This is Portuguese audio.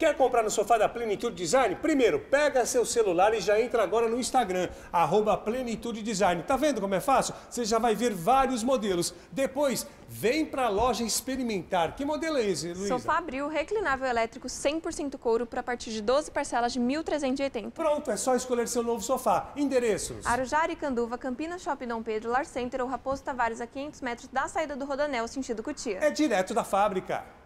Quer comprar no sofá da Plenitude Design? Primeiro, pega seu celular e já entra agora no Instagram, arroba Plenitude Design. Tá vendo como é fácil? Você já vai ver vários modelos. Depois, vem para a loja experimentar. Que modelo é esse, Luísa? Sofá Abril, reclinável elétrico, 100% couro, para partir de 12 parcelas de 1.380. Pronto, é só escolher seu novo sofá. Endereços? Arujá, Canduva, Campinas, Shopping Dom Pedro, Lar Center ou Raposo Tavares, a 500 metros da saída do Rodanel, sentido Cutia. É direto da fábrica.